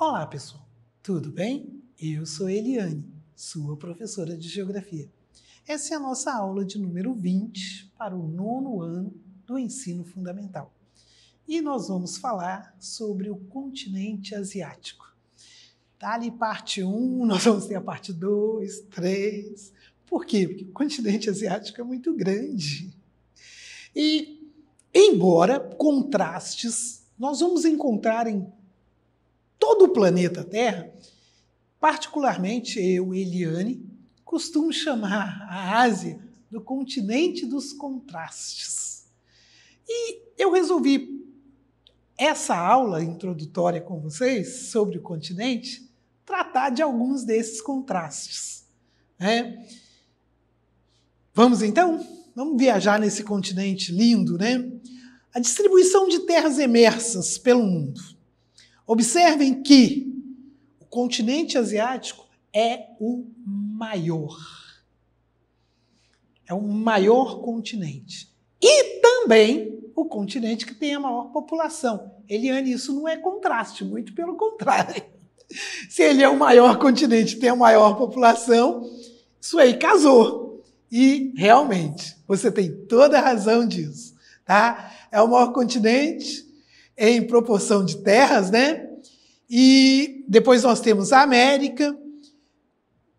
Olá, pessoal. Tudo bem? Eu sou Eliane, sua professora de geografia. Essa é a nossa aula de número 20 para o nono ano do ensino fundamental. E nós vamos falar sobre o continente asiático. Dali tá parte 1, nós vamos ter a parte 2, 3. Por quê? Porque o continente asiático é muito grande. E, embora contrastes, nós vamos encontrar em todo o planeta Terra, particularmente eu, Eliane, costumo chamar a Ásia do continente dos contrastes. E eu resolvi essa aula introdutória com vocês sobre o continente tratar de alguns desses contrastes. Né? Vamos então? Vamos viajar nesse continente lindo, né? A distribuição de terras emersas pelo mundo. Observem que o continente asiático é o maior. É o maior continente. E também o continente que tem a maior população. Eliane, isso não é contraste, muito pelo contrário. Se ele é o maior continente, tem a maior população, isso aí casou. E realmente, você tem toda a razão disso, tá? É o maior continente, em proporção de terras, né? E depois nós temos a América,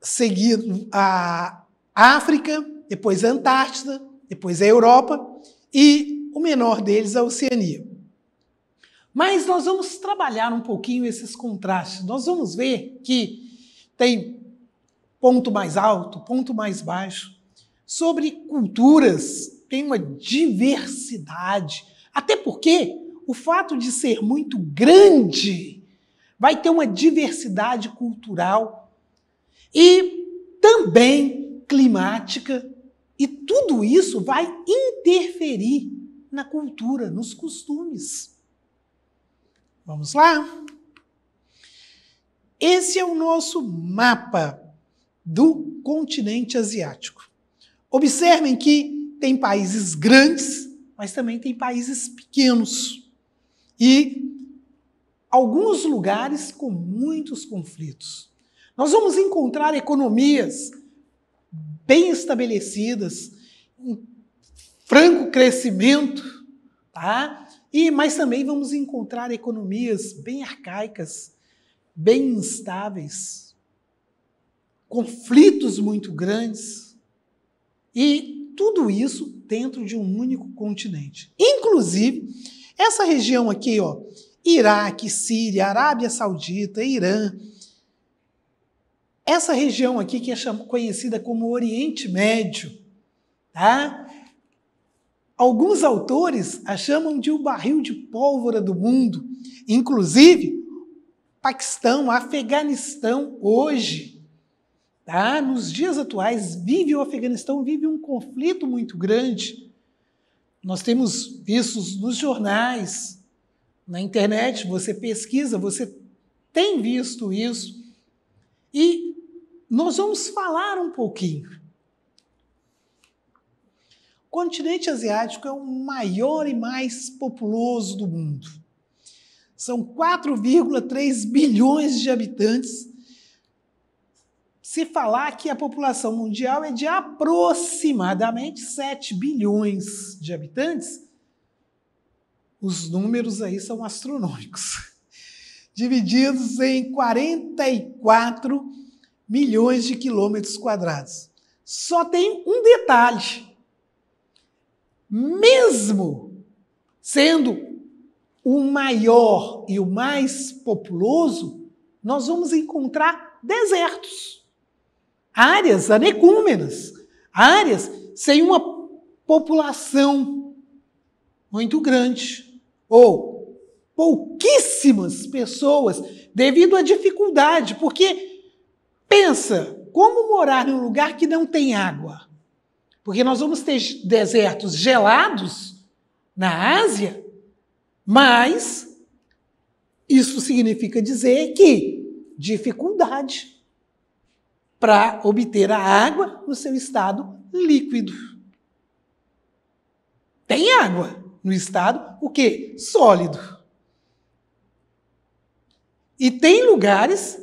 seguido a África, depois a Antártida, depois a Europa e o menor deles a Oceania. Mas nós vamos trabalhar um pouquinho esses contrastes. Nós vamos ver que tem ponto mais alto, ponto mais baixo. Sobre culturas, tem uma diversidade. Até porque o fato de ser muito grande vai ter uma diversidade cultural e também climática, e tudo isso vai interferir na cultura, nos costumes. Vamos lá? Esse é o nosso mapa do continente asiático. Observem que tem países grandes, mas também tem países pequenos e alguns lugares com muitos conflitos. Nós vamos encontrar economias bem estabelecidas, um franco crescimento, tá? E mas também vamos encontrar economias bem arcaicas, bem instáveis, conflitos muito grandes e tudo isso dentro de um único continente. Inclusive, essa região aqui, ó, Iraque, Síria, Arábia Saudita, Irã, essa região aqui que é conhecida como Oriente Médio, tá? Alguns autores a chamam de o barril de pólvora do mundo, inclusive Paquistão, Afeganistão hoje, tá? Nos dias atuais vive o Afeganistão vive um conflito muito grande. Nós temos visto nos jornais, na internet, você pesquisa, você tem visto isso. E nós vamos falar um pouquinho. O continente asiático é o maior e mais populoso do mundo. São 4,3 bilhões de habitantes se falar que a população mundial é de aproximadamente 7 bilhões de habitantes, os números aí são astronômicos. Divididos em 44 milhões de quilômetros quadrados. Só tem um detalhe. Mesmo sendo o maior e o mais populoso, nós vamos encontrar desertos áreas anecúmenas, áreas sem uma população muito grande, ou pouquíssimas pessoas, devido à dificuldade, porque pensa, como morar num lugar que não tem água? Porque nós vamos ter desertos gelados na Ásia, mas isso significa dizer que dificuldade para obter a água no seu estado líquido. Tem água no estado o que? Sólido. E tem lugares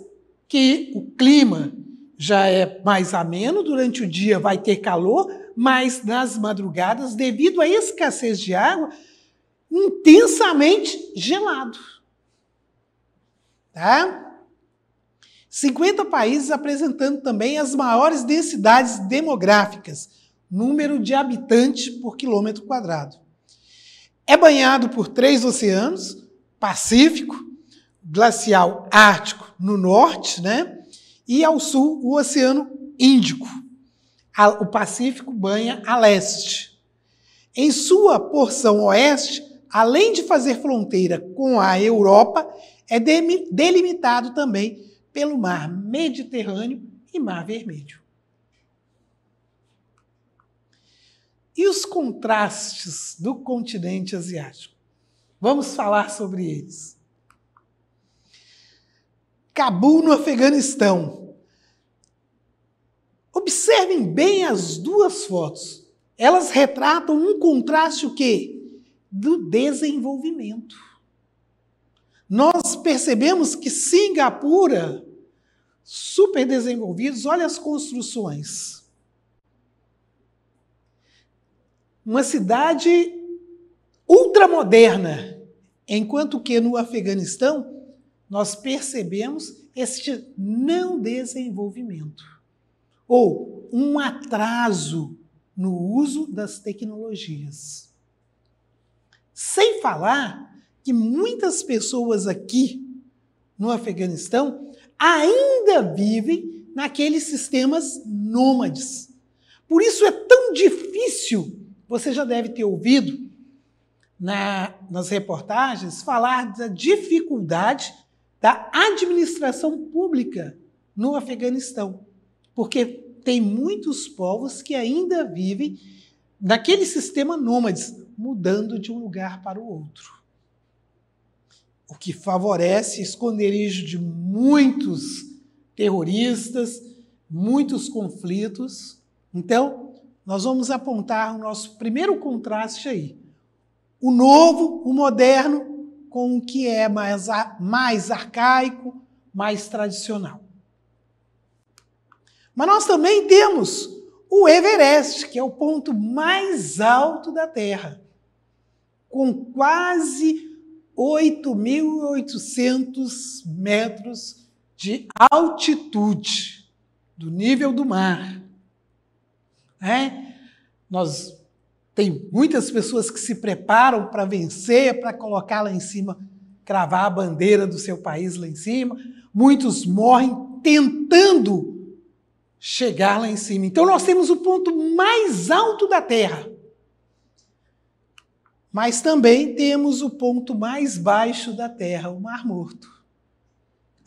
que o clima já é mais ameno, durante o dia vai ter calor, mas nas madrugadas, devido à escassez de água, intensamente gelado. Tá? 50 países apresentando também as maiores densidades demográficas, número de habitantes por quilômetro quadrado. É banhado por três oceanos: Pacífico, glacial Ártico no norte, né? E ao sul, o Oceano Índico. O Pacífico banha a leste. Em sua porção oeste, além de fazer fronteira com a Europa, é delimitado também pelo Mar Mediterrâneo e Mar Vermelho. E os contrastes do continente asiático? Vamos falar sobre eles. Cabul, no Afeganistão. Observem bem as duas fotos. Elas retratam um contraste o quê? Do desenvolvimento. Nós percebemos que Singapura super desenvolvidos, olha as construções. Uma cidade ultramoderna, enquanto que no Afeganistão nós percebemos este não desenvolvimento ou um atraso no uso das tecnologias. Sem falar que muitas pessoas aqui no Afeganistão ainda vivem naqueles sistemas nômades. Por isso é tão difícil, você já deve ter ouvido na, nas reportagens, falar da dificuldade da administração pública no Afeganistão, porque tem muitos povos que ainda vivem naquele sistema nômades, mudando de um lugar para o outro o que favorece esconderijo de muitos terroristas, muitos conflitos. Então, nós vamos apontar o nosso primeiro contraste aí. O novo, o moderno, com o que é mais, mais arcaico, mais tradicional. Mas nós também temos o Everest, que é o ponto mais alto da Terra, com quase 8.800 metros de altitude do nível do mar. É? Nós tem muitas pessoas que se preparam para vencer, para colocar lá em cima, cravar a bandeira do seu país lá em cima. Muitos morrem tentando chegar lá em cima. Então nós temos o ponto mais alto da Terra. Mas também temos o ponto mais baixo da Terra, o Mar Morto.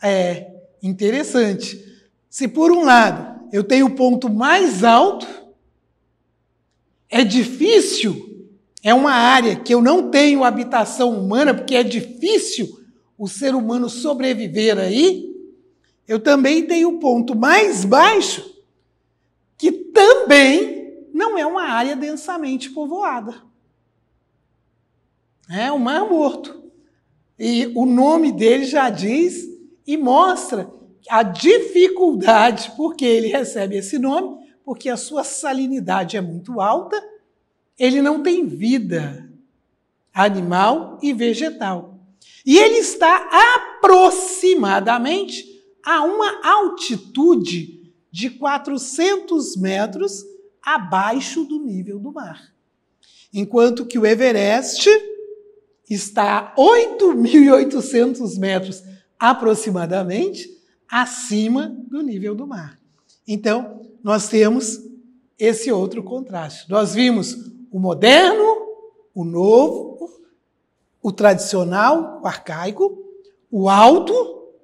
É interessante. Se por um lado eu tenho o ponto mais alto, é difícil, é uma área que eu não tenho habitação humana, porque é difícil o ser humano sobreviver aí. Eu também tenho o ponto mais baixo, que também não é uma área densamente povoada né? o Mar Morto. E o nome dele já diz e mostra a dificuldade porque ele recebe esse nome, porque a sua salinidade é muito alta, ele não tem vida animal e vegetal. E ele está aproximadamente a uma altitude de 400 metros abaixo do nível do mar. Enquanto que o Everest está a 8.800 metros aproximadamente acima do nível do mar. Então, nós temos esse outro contraste. Nós vimos o moderno, o novo, o tradicional, o arcaico, o alto,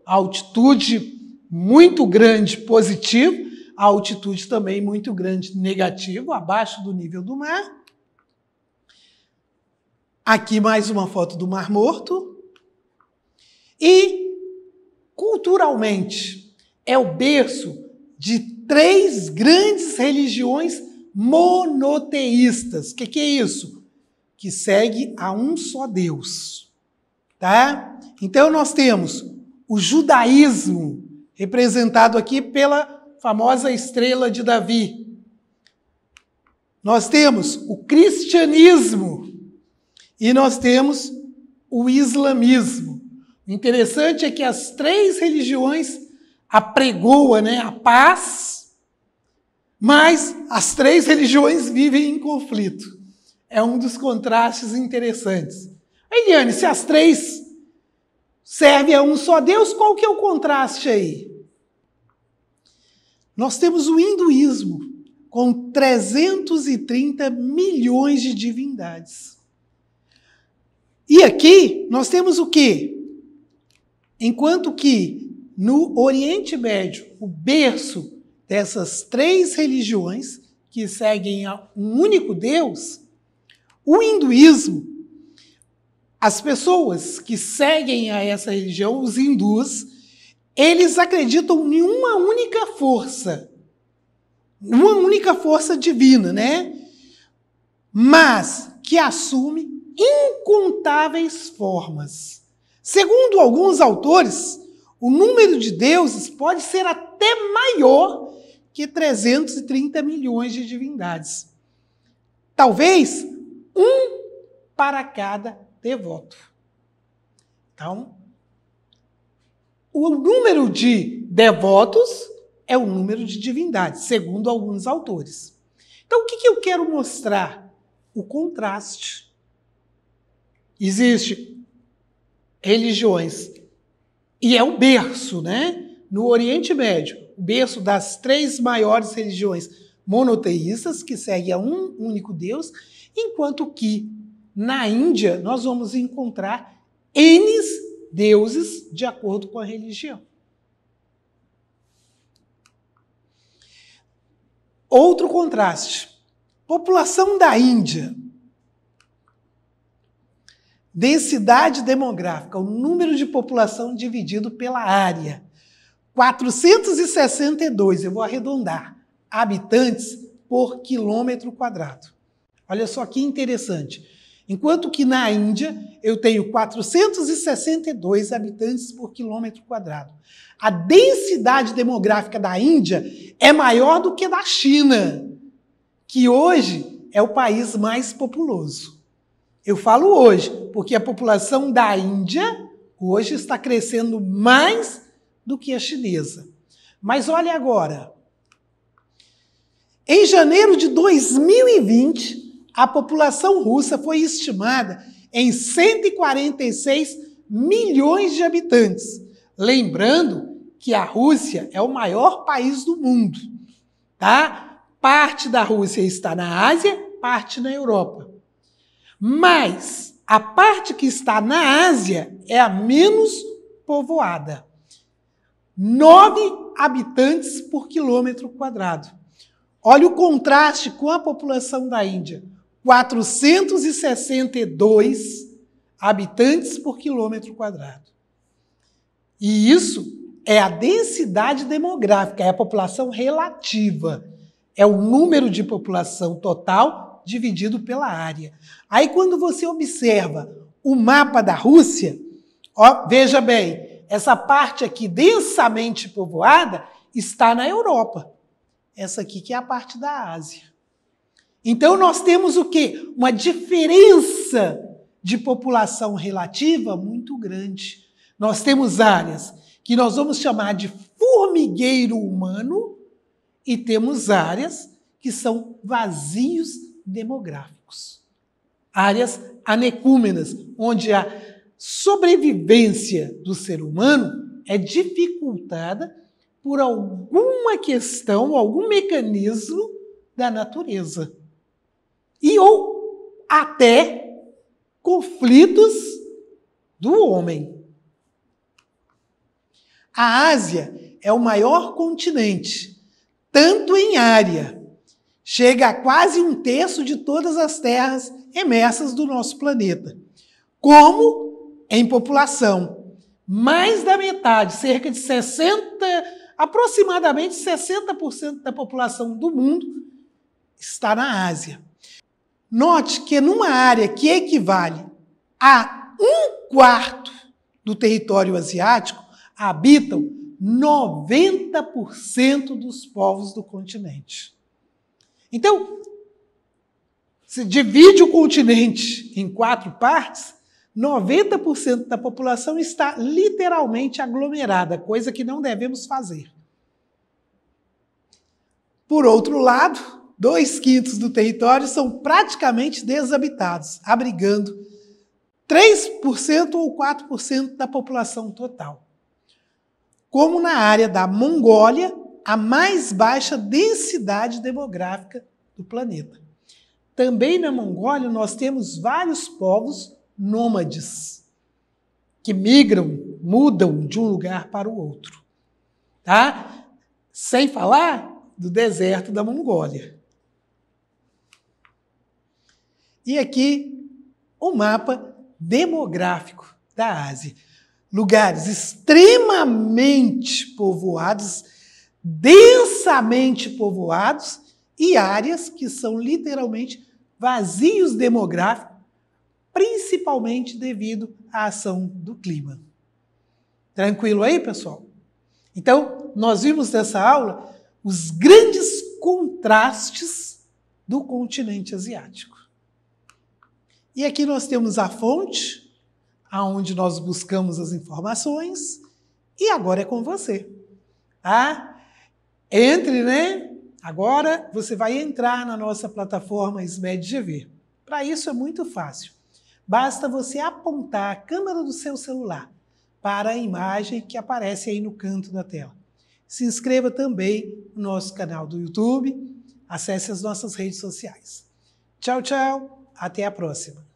a altitude muito grande positivo, a altitude também muito grande negativo, abaixo do nível do mar, Aqui mais uma foto do Mar Morto. E, culturalmente, é o berço de três grandes religiões monoteístas. O que, que, é isso? Que segue a um só Deus. Tá? Então nós temos o judaísmo, representado aqui pela famosa estrela de Davi. Nós temos o cristianismo, e nós temos o islamismo. O interessante é que as três religiões apregoa né, a paz, mas as três religiões vivem em conflito. É um dos contrastes interessantes. Eliane, se as três servem a um só Deus, qual que é o contraste aí? Nós temos o hinduísmo com 330 milhões de divindades. E aqui nós temos o que? Enquanto que no Oriente Médio, o berço dessas três religiões que seguem a um único Deus, o hinduísmo, as pessoas que seguem a essa religião, os hindus, eles acreditam em uma única força, uma única força divina, né? Mas que assume incontáveis formas. Segundo alguns autores, o número de deuses pode ser até maior que 330 milhões de divindades. Talvez um para cada devoto. Então, o número de devotos é o número de divindades, segundo alguns autores. Então, o que, que eu quero mostrar? O contraste. Existe religiões e é o berço, né? No Oriente Médio, o berço das três maiores religiões monoteístas que seguem a um único Deus, enquanto que na Índia nós vamos encontrar N deuses de acordo com a religião. Outro contraste. População da Índia Densidade demográfica, o número de população dividido pela área. 462, eu vou arredondar, habitantes por quilômetro quadrado. Olha só que interessante. Enquanto que na Índia eu tenho 462 habitantes por quilômetro quadrado. A densidade demográfica da Índia é maior do que da China, que hoje é o país mais populoso. Eu falo hoje, porque a população da Índia hoje está crescendo mais do que a chinesa. Mas olha agora. Em janeiro de 2020, a população russa foi estimada em 146 milhões de habitantes. Lembrando que a Rússia é o maior país do mundo, tá? Parte da Rússia está na Ásia, parte na Europa. Mas a parte que está na Ásia é a menos povoada. 9 habitantes por quilômetro quadrado. Olha o contraste com a população da Índia. 462 habitantes por quilômetro quadrado. E isso é a densidade demográfica, é a população relativa. É o número de população total dividido pela área. Aí quando você observa o mapa da Rússia, ó, veja bem, essa parte aqui densamente povoada está na Europa. Essa aqui que é a parte da Ásia. Então nós temos o quê? Uma diferença de população relativa muito grande. Nós temos áreas que nós vamos chamar de formigueiro humano e temos áreas que são vazios demográficos. Áreas anecúmenas, onde a sobrevivência do ser humano é dificultada por alguma questão, algum mecanismo da natureza. E ou até conflitos do homem. A Ásia é o maior continente, tanto em área chega a quase um terço de todas as terras emersas do nosso planeta. Como em população, mais da metade, cerca de 60, aproximadamente 60% da população do mundo está na Ásia. Note que numa área que equivale a um quarto do território asiático, habitam 90% dos povos do continente. Então, se divide o continente em quatro partes, 90% da população está literalmente aglomerada, coisa que não devemos fazer. Por outro lado, dois quintos do território são praticamente desabitados, abrigando 3% ou 4% da população total. Como na área da Mongólia, a mais baixa densidade demográfica do planeta. Também na Mongólia nós temos vários povos nômades que migram, mudam de um lugar para o outro, tá? Sem falar do deserto da Mongólia. E aqui o um mapa demográfico da Ásia. Lugares extremamente povoados densamente povoados e áreas que são literalmente vazios demográficos, principalmente devido à ação do clima. Tranquilo aí, pessoal? Então, nós vimos nessa aula os grandes contrastes do continente asiático. E aqui nós temos a fonte, aonde nós buscamos as informações, e agora é com você. Ah? Entre, né? Agora você vai entrar na nossa plataforma SMED GV. Para isso é muito fácil. Basta você apontar a câmera do seu celular para a imagem que aparece aí no canto da tela. Se inscreva também no nosso canal do YouTube, acesse as nossas redes sociais. Tchau, tchau, até a próxima.